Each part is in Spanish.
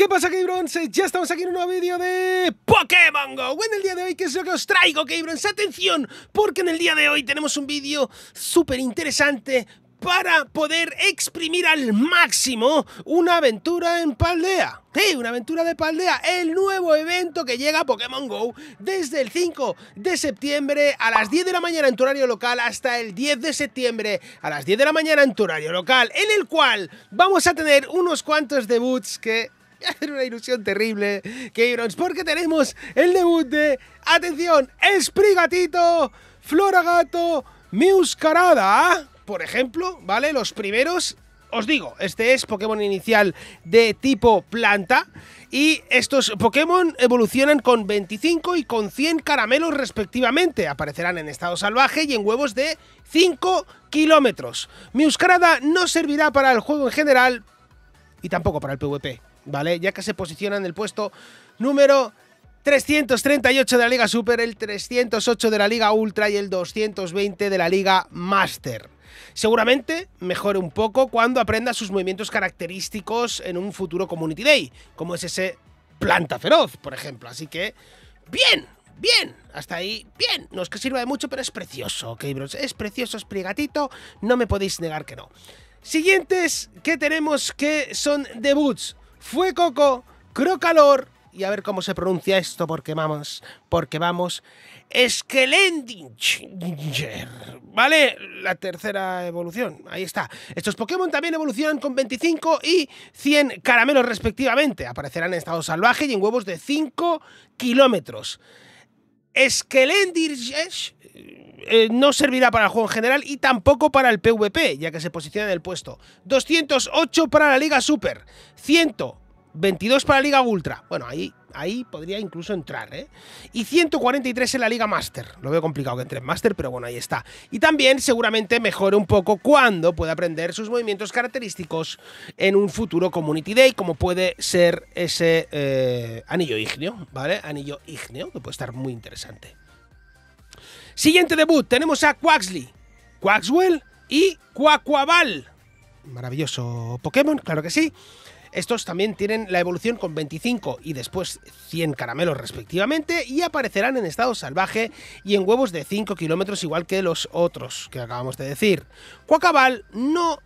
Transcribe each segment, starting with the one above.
¿Qué pasa, Keybronze? Ya estamos aquí en un nuevo vídeo de Pokémon GO. En el día de hoy, ¿qué es lo que os traigo, Keybronze? Atención, porque en el día de hoy tenemos un vídeo súper interesante para poder exprimir al máximo una aventura en Paldea. Sí, una aventura de Paldea, el nuevo evento que llega a Pokémon GO desde el 5 de septiembre a las 10 de la mañana en tu horario local hasta el 10 de septiembre a las 10 de la mañana en tu horario local, en el cual vamos a tener unos cuantos debuts que es una ilusión terrible, Irons. porque tenemos el debut de, atención, Esprigatito, Floragato, Miuscarada, por ejemplo, ¿vale? Los primeros os digo, este es Pokémon inicial de tipo planta y estos Pokémon evolucionan con 25 y con 100 caramelos respectivamente. Aparecerán en estado salvaje y en huevos de 5 kilómetros. Miuscarada no servirá para el juego en general y tampoco para el PvP. ¿vale? Ya que se posiciona en el puesto número 338 de la Liga Super, el 308 de la Liga Ultra y el 220 de la Liga Master. Seguramente mejore un poco cuando aprenda sus movimientos característicos en un futuro Community Day, como es ese Planta Feroz, por ejemplo. Así que, bien, bien, hasta ahí, bien. No es que sirva de mucho, pero es precioso, ok, Es precioso, es prigatito. no me podéis negar que no. Siguientes que tenemos que son debuts fue Coco, Crocalor, y a ver cómo se pronuncia esto, porque vamos, porque vamos, Skelendinger, ¿vale? La tercera evolución, ahí está. Estos Pokémon también evolucionan con 25 y 100 caramelos respectivamente, aparecerán en estado salvaje y en huevos de 5 kilómetros. Skelendirges eh, eh, no servirá para el juego en general y tampoco para el PvP, ya que se posiciona en el puesto. 208 para la Liga Super, 122 para la Liga Ultra. Bueno, ahí ahí podría incluso entrar. ¿eh? Y 143 en la Liga Master. Lo veo complicado que entre en Master, pero bueno, ahí está. Y también seguramente mejore un poco cuando pueda aprender sus movimientos característicos en un futuro Community Day, como puede ser ese eh, anillo ígneo, ¿vale? Anillo ígneo, que puede estar muy interesante. Siguiente debut, tenemos a Quaxley, Quaxwell y Quaquaval. Maravilloso Pokémon, claro que sí. Estos también tienen la evolución con 25 y después 100 caramelos respectivamente y aparecerán en estado salvaje y en huevos de 5 kilómetros igual que los otros que acabamos de decir. Cuacabal no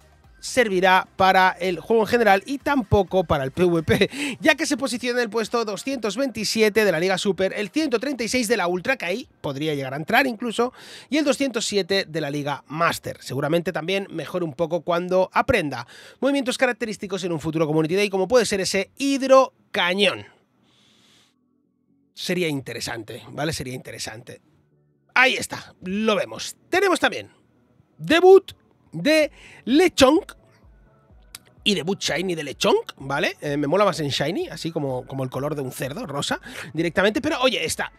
servirá para el juego en general y tampoco para el PvP, ya que se posiciona en el puesto 227 de la Liga Super, el 136 de la Ultra, que ahí podría llegar a entrar incluso, y el 207 de la Liga Master. Seguramente también mejore un poco cuando aprenda movimientos característicos en un futuro Community Day, como puede ser ese hidrocañón. Sería interesante, ¿vale? Sería interesante. Ahí está, lo vemos. Tenemos también debut de Lechonk y de de Shiny de Lechonk, ¿vale? Eh, me mola más en Shiny, así como, como el color de un cerdo, rosa, directamente. Pero oye, está,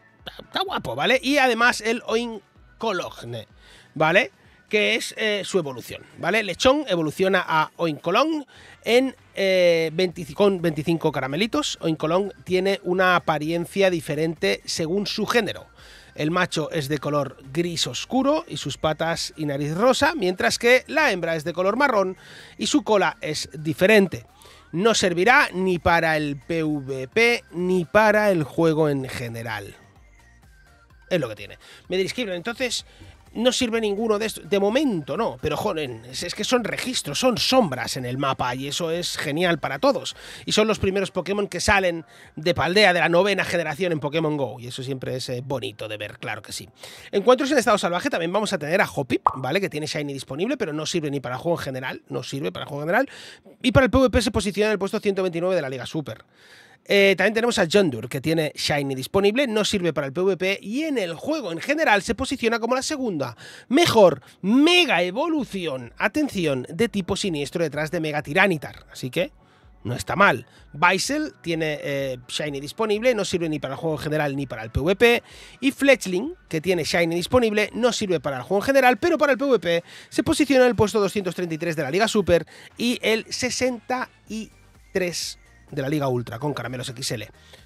guapo, ¿vale? Y además el Oinkologne, ¿vale? Que es eh, su evolución, ¿vale? Lechonk evoluciona a Oinkolong en eh, con 25 caramelitos. Oinkolong tiene una apariencia diferente según su género. El macho es de color gris oscuro y sus patas y nariz rosa, mientras que la hembra es de color marrón y su cola es diferente. No servirá ni para el PvP ni para el juego en general. Es lo que tiene. Me diréis, entonces, no sirve ninguno de estos. De momento no, pero joder, es que son registros, son sombras en el mapa y eso es genial para todos. Y son los primeros Pokémon que salen de Paldea, de la novena generación en Pokémon Go. Y eso siempre es eh, bonito de ver, claro que sí. Encuentros en estado salvaje también vamos a tener a Hopip, ¿vale? Que tiene Shiny disponible, pero no sirve ni para juego en general, no sirve para juego en general. Y para el PvP se posiciona en el puesto 129 de la Liga Super. Eh, también tenemos a Jondur, que tiene Shiny disponible, no sirve para el PvP y en el juego en general se posiciona como la segunda. Mejor, mega evolución, atención, de tipo siniestro detrás de Mega Tyranitar, Así que, no está mal. Beisel tiene eh, Shiny disponible, no sirve ni para el juego en general ni para el PvP. Y Fletchling, que tiene Shiny disponible, no sirve para el juego en general, pero para el PvP se posiciona en el puesto 233 de la Liga Super y el 63 de la Liga Ultra con caramelos XL.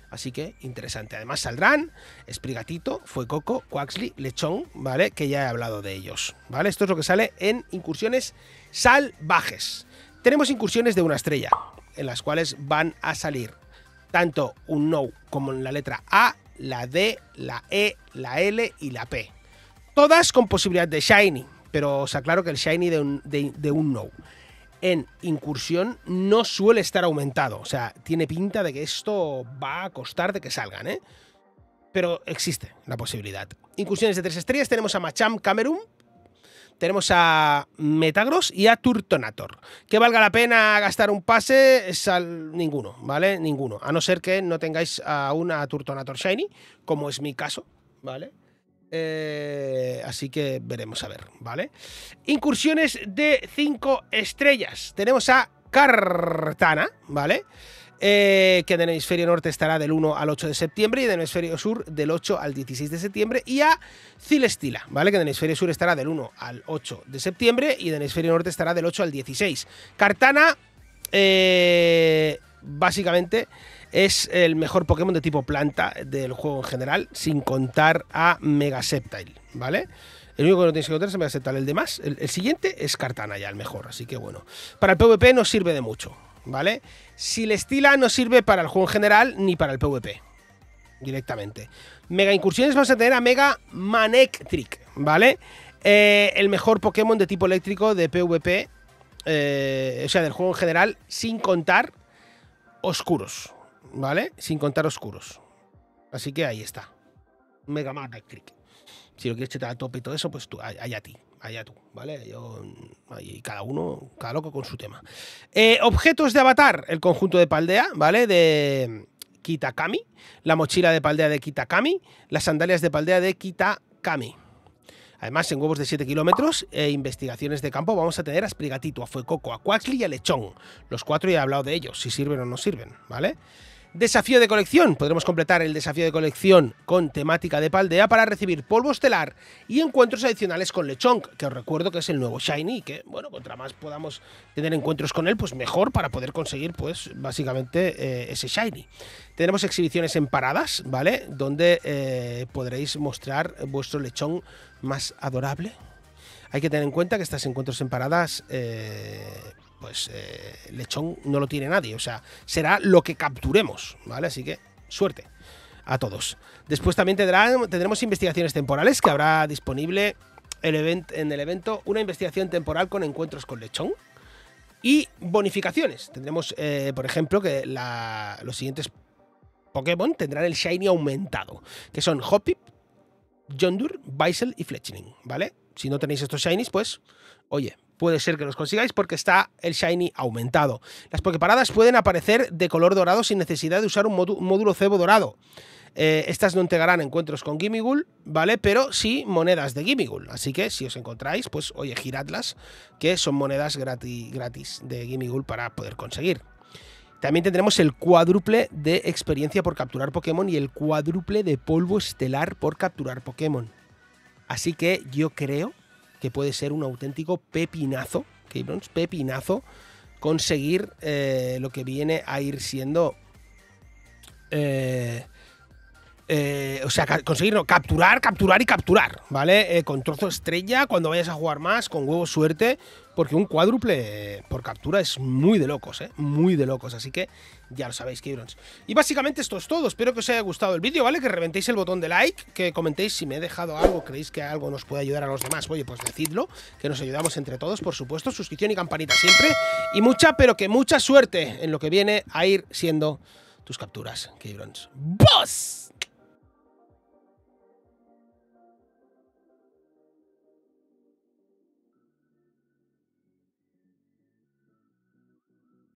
Así que interesante. Además saldrán Esprigatito, Fuecoco, Quaxly, Lechón, ¿vale? Que ya he hablado de ellos, ¿vale? Esto es lo que sale en incursiones salvajes. Tenemos incursiones de una estrella, en las cuales van a salir tanto un no como en la letra A, la D, la E, la L y la P. Todas con posibilidad de shiny, pero os aclaro que el shiny de un, de, de un no en incursión no suele estar aumentado. O sea, tiene pinta de que esto va a costar de que salgan, ¿eh? Pero existe la posibilidad. Incursiones de tres estrellas tenemos a Macham Camerun, tenemos a Metagross y a Turtonator. Que valga la pena gastar un pase, es al... ninguno, ¿vale? Ninguno. A no ser que no tengáis aún a Turtonator Shiny, como es mi caso, ¿vale? Eh, así que veremos a ver, ¿vale? Incursiones de 5 estrellas. Tenemos a Cartana, ¿vale? Eh, que en el hemisferio norte estará del 1 al 8 de septiembre y en el hemisferio sur del 8 al 16 de septiembre. Y a Cilestila, ¿vale? Que en el hemisferio sur estará del 1 al 8 de septiembre y en el hemisferio norte estará del 8 al 16. Cartana, eh, básicamente es el mejor Pokémon de tipo planta del juego en general, sin contar a Mega Septile, ¿vale? El único que no tienes que contar es Mega El demás, el, siguiente es Cartana ya, el mejor, así que bueno. Para el PvP no sirve de mucho, ¿vale? Si le estila no sirve para el juego en general ni para el PvP, directamente. Mega Incursiones vamos a tener a Mega Manectric, ¿vale? Eh, el mejor Pokémon de tipo eléctrico de PvP, eh, o sea, del juego en general, sin contar oscuros, ¿vale? Sin contar oscuros. Así que ahí está. Mega mata Creek. Si lo quieres chetar a tope y todo eso, pues tú, allá a ti, allá tú, ¿vale? Yo, cada uno, cada loco con su tema. Eh, objetos de Avatar, el conjunto de Paldea, ¿vale? De Kitakami, la mochila de Paldea de Kitakami, las sandalias de Paldea de Kitakami. Además, en huevos de 7 kilómetros e investigaciones de campo vamos a tener a Sprigatito, a Fuecoco, a Quaxly y a Lechón. Los cuatro ya he hablado de ellos, si sirven o no sirven, ¿vale? Desafío de colección. Podremos completar el desafío de colección con temática de Paldea para recibir polvo estelar y encuentros adicionales con lechón, que os recuerdo que es el nuevo Shiny que, bueno, contra más podamos tener encuentros con él, pues mejor para poder conseguir, pues, básicamente eh, ese Shiny. Tenemos exhibiciones en paradas, ¿vale? Donde eh, podréis mostrar vuestro lechón más adorable, hay que tener en cuenta que estas encuentros en paradas eh, pues eh, lechón no lo tiene nadie. O sea, será lo que capturemos, ¿vale? Así que suerte a todos. Después también tendremos investigaciones temporales que habrá disponible en el evento una investigación temporal con encuentros con lechón. Y bonificaciones. Tendremos, eh, por ejemplo, que los siguientes Pokémon tendrán el Shiny aumentado, que son Hoppip, Jondur, Vaisel y Fletchling, ¿vale? Si no tenéis estos Shinies, pues, oye, puede ser que los consigáis porque está el Shiny aumentado. Las Pokeparadas pueden aparecer de color dorado sin necesidad de usar un módulo cebo dorado. Eh, estas no entregarán encuentros con Gimmigul, ¿vale? Pero sí monedas de Gimmigul. Así que si os encontráis, pues oye, giradlas, que son monedas gratis, gratis de Gimmigul para poder conseguir. También tendremos el cuádruple de experiencia por capturar Pokémon y el cuádruple de polvo estelar por capturar Pokémon. Así que yo creo que puede ser un auténtico pepinazo, que pepinazo, conseguir eh, lo que viene a ir siendo eh, eh, o sea, conseguirlo, capturar, capturar y capturar, ¿vale? Eh, con trozo estrella, cuando vayas a jugar más, con huevo suerte, porque un cuádruple eh, por captura es muy de locos, ¿eh? Muy de locos, así que ya lo sabéis, KeyBrons Y básicamente esto es todo, espero que os haya gustado el vídeo, ¿vale? Que reventéis el botón de like, que comentéis si me he dejado algo, creéis que algo nos puede ayudar a los demás, oye, pues decidlo, que nos ayudamos entre todos, por supuesto, suscripción y campanita siempre, y mucha, pero que mucha suerte en lo que viene a ir siendo tus capturas, Kibrons. ¡Boss!